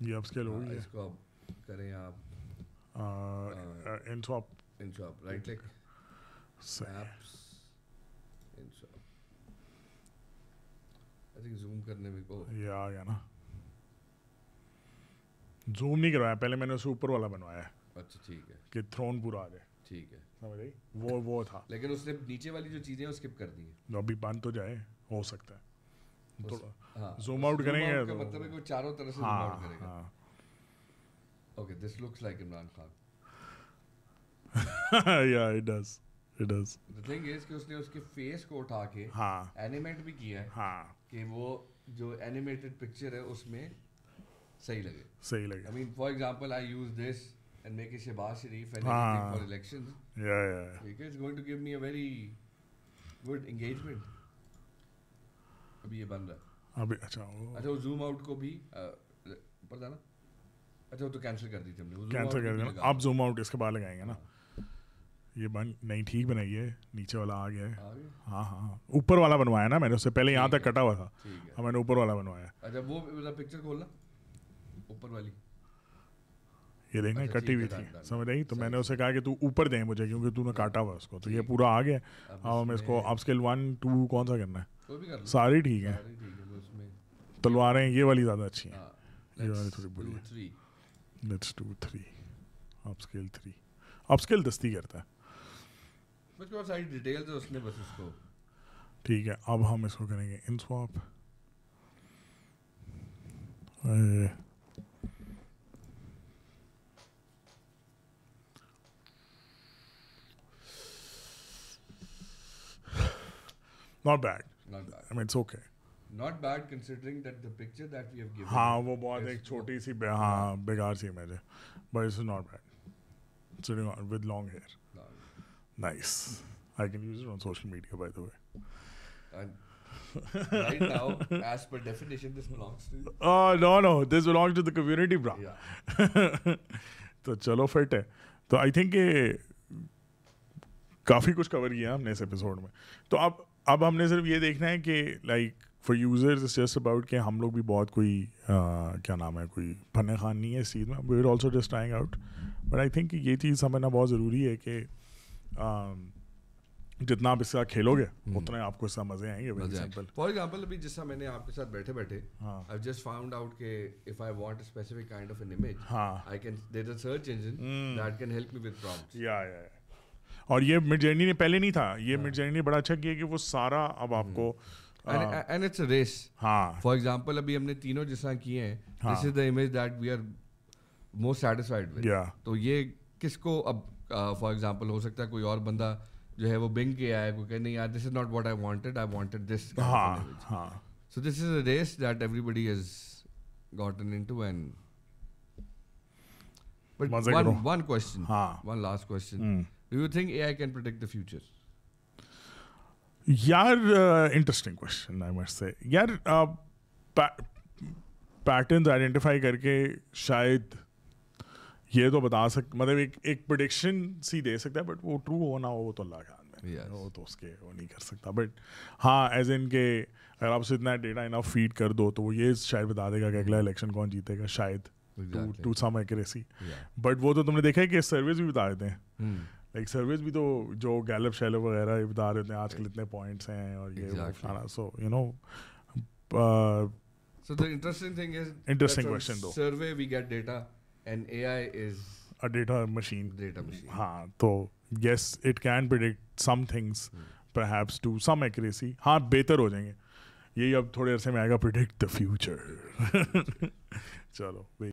[SPEAKER 2] ये अपस्केल होगी हाँ, इसको आप करें आप in swap in swap right click सही I think zoom करने में को ये आ गया ना
[SPEAKER 1] जूम नहीं करवाया पहले मैंने उसे ऊपर वाला बनवाया अच्छा ठीक है कि थ्रोन पूरा आ जाए ठीक है समझ गई वो वो था लेकिन
[SPEAKER 2] उसने नीचे वाली जो चीजें हैं स्किप कर दी हैं
[SPEAKER 1] तो अभी बंद तो जाए हो सकता है उस- थोड़ा हाँ zoom out करेंगे तो- मतलब है कि वो चारों तरफ से zoom हाँ, out करेगा
[SPEAKER 2] हाँ okay this looks like Imran Khan
[SPEAKER 1] या it does. It is
[SPEAKER 2] the thing is कि उसने उसके फेस को उठा के हाँ एनिमेट भी किया है हाँ कि वो जो एनिमेटेड पिक्चर है उसमें सही लगे सही लगे I mean for example I use this and make it Shabazz Sharif and ah. for elections. Yeah, yeah, yeah. Because it's going to give me a very good अभी ये बन रहा है अभी अच्छा वो अच्छा वो जूम आउट को भी पता ना अच्छा वो तो कैंसिल कर दी थी हमने कैंसिल कर दिया आप
[SPEAKER 1] जूम आउट इसके बाद लगाएंगे ना हाँ. ये बन नहीं ठीक बनाई है नीचे वाला आ गया है हाँ, हाँ हाँ ऊपर वाला बनवाया ना मैंने उससे पहले यहाँ तक कटा हुआ था हाँ मैंने ऊपर वाला बनवाया
[SPEAKER 2] अच्छा वो मतलब पिक्चर खोलना ऊपर वाली
[SPEAKER 1] ये देखना अच्छा, कटी हुई थी समझ रही तो मैंने उसे कहा कि तू ऊपर दे मुझे क्योंकि तूने काटा हुआ उसको तो ये पूरा आ गया अब हम इसको अब स्केल वन टू कौन सा करना है सारी ठीक है तलवारें ये वाली ज़्यादा अच्छी हैं हाँ,
[SPEAKER 2] ये वाली थोड़ी बुरी
[SPEAKER 1] है let's do three upscale three upscale दस्ती करता है
[SPEAKER 2] उसके पास सारी डिटेल्स है उसने बस इसको
[SPEAKER 1] ठीक है अब हम इसको करेंगे in swap Not bad. Not bad. I mean, it's okay.
[SPEAKER 2] Not bad considering that the picture that we have given. हाँ वो बहुत एक छोटी
[SPEAKER 1] सी हाँ बेकार सी इमेज है, but it's not bad. Sitting on with long hair. Long. Nice. I can use it on social media, by the way. And right now, as
[SPEAKER 2] per definition, this belongs to.
[SPEAKER 1] Oh no no! This belongs to the community, bro. Yeah. तो चलो fit तो है तो आई think ये काफ़ी कुछ cover किया हमने इस एपिसोड में तो अब अब हमने सिर्फ ये देखना है कि like for users is just about कि हम लोग भी बहुत कोई आ, uh, क्या नाम है कोई फन खान नहीं है इस चीज़ में we are also just trying out but I think ये चीज़ समझना बहुत ज़रूरी है कि जितना आप इसके साथ खेलोगे हम्म। उतने आपको इसका मजे आएंगे
[SPEAKER 2] फॉर एग्जाम्पल अभी जिस मैंने आपके साथ बैठे बैठे आई जस्ट फाउंड आउट के if I want specific kind of an image I can there is a search engine that can help me with prompts या या
[SPEAKER 1] और ये मिड जर्नी ने पहले नहीं था ये मिड हाँ। जर्नी ने बड़ा अच्छा किया कि वो सारा अब हम्म।
[SPEAKER 2] आपको and it's a race for example अभी हमने तीनों जिस किए हैं this is the image that we are most with तो ये किसको अब फॉर uh, एग्जाम्पल हो सकता है कोई और बंदा जो है वो बिंग के आया कोई कहे यार this is not what I wanted I wanted this so this is a race that everybody is gotten in to and but last
[SPEAKER 1] question identify करके शायद ये तो बता सक मतलब एक एक प्रडिक्शन सी दे सकता है बट वो ट्रू हो ना हो वो तो अल्लाह के हाथ में yes. वो तो उसके वो नहीं कर सकता बट हाँ एज इन के अगर आप उसे इतना डेटा इनफ फीड कर दो तो वो ये शायद बता देगा कि अगला इलेक्शन कौन जीतेगा शायद टू सम एक्यूरेसी बट वो तो तुमने देखा है कि सर्विस भी बता देते हैं hmm. लाइक सर्विस भी तो जो गैलप शैलो वगैरह ये बता रहे होते हैं आजकल इतने पॉइंट्स हैं और ये फलाना so you know
[SPEAKER 2] So uh, the interesting thing is interesting question though. Survey we get data. An A I is
[SPEAKER 1] a data machine
[SPEAKER 2] data machine हाँ
[SPEAKER 1] तो yes it can predict some things perhaps to some accuracy हाँ बेहतर हो जाएंगे यही अब थोड़े अरसे में आएगा प्रिडिक्ट द फ्यूचर चलो